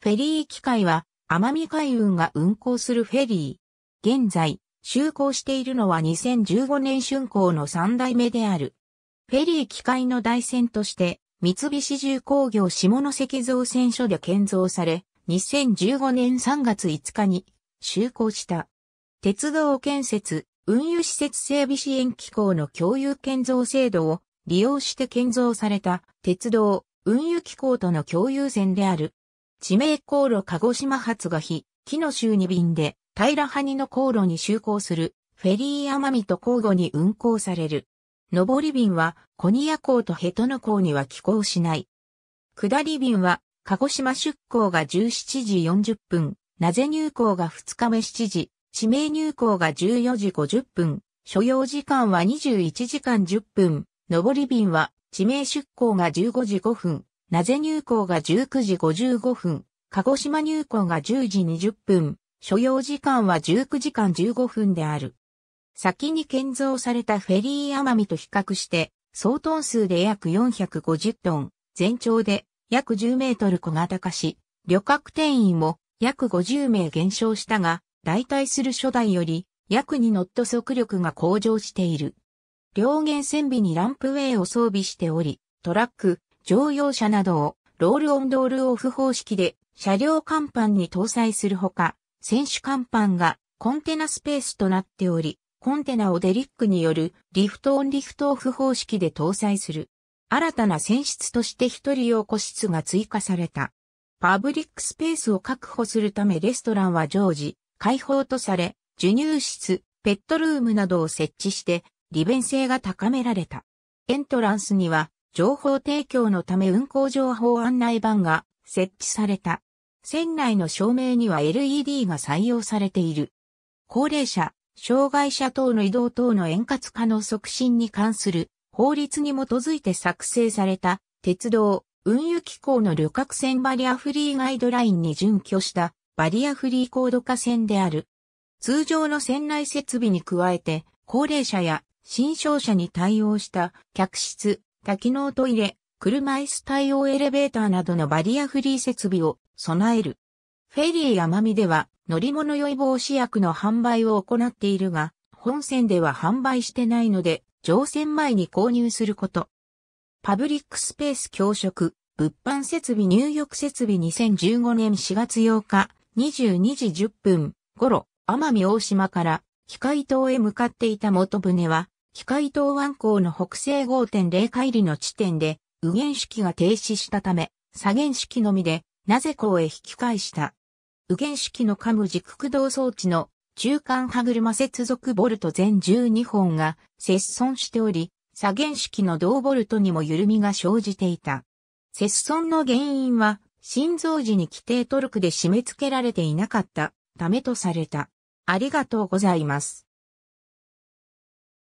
フェリー機械は、奄美海運が運航するフェリー。現在、就航しているのは2015年春航の3代目である。フェリー機械の台船として、三菱重工業下関造船所で建造され、2015年3月5日に就航した。鉄道建設、運輸施設整備支援機構の共有建造制度を利用して建造された鉄道、運輸機構との共有船である地名航路鹿児島発が日、木の州に便で、平埴の航路に就航する、フェリー奄美と交互に運航される。上り便は、コニア港とヘトノ港には寄港しない。下り便は、鹿児島出港が17時40分、なぜ入港が2日目7時、地名入港が14時50分、所要時間は21時間10分、上り便は、地名出港が15時5分、なぜ入港が19時55分、鹿児島入港が10時20分、所要時間は19時間15分である。先に建造されたフェリー奄美と比較して、総トン数で約450トン、全長で約10メートル小型化し、旅客定員も約50名減少したが、代替する初代より約2ノット速力が向上している。両舷船尾にランプウェイを装備しており、トラック、乗用車などをロールオンドールオフ方式で車両甲板に搭載するほか、選手甲板がコンテナスペースとなっており、コンテナをデリックによるリフトオンリフトオフ方式で搭載する。新たな選出として一人用個室が追加された。パブリックスペースを確保するためレストランは常時開放とされ、授乳室、ペットルームなどを設置して利便性が高められた。エントランスには情報提供のため運行情報案内板が設置された。船内の照明には LED が採用されている。高齢者、障害者等の移動等の円滑化の促進に関する法律に基づいて作成された鉄道、運輸機構の旅客船バリアフリーガイドラインに準拠したバリアフリー高度化船である。通常の船内設備に加えて高齢者や新商社に対応した客室、多機能トイレ、車椅子対応エレベーターなどのバリアフリー設備を備える。フェリー奄美では乗り物酔い防止薬の販売を行っているが、本線では販売してないので、乗船前に購入すること。パブリックスペース教職、物販設備入浴設備2015年4月8日、22時10分頃、奄美大島から、機械島へ向かっていた元船は、機械島湾港の北西5.0海里の地点で、右舷式が停止したため、左舷式のみで、なぜ港へ引き返した。右舷式のカム軸駆動装置の中間歯車接続ボルト全12本が接損しており、左舷式の同ボルトにも緩みが生じていた。接損の原因は、心臓時に規定トルクで締め付けられていなかったためとされた。ありがとうございます。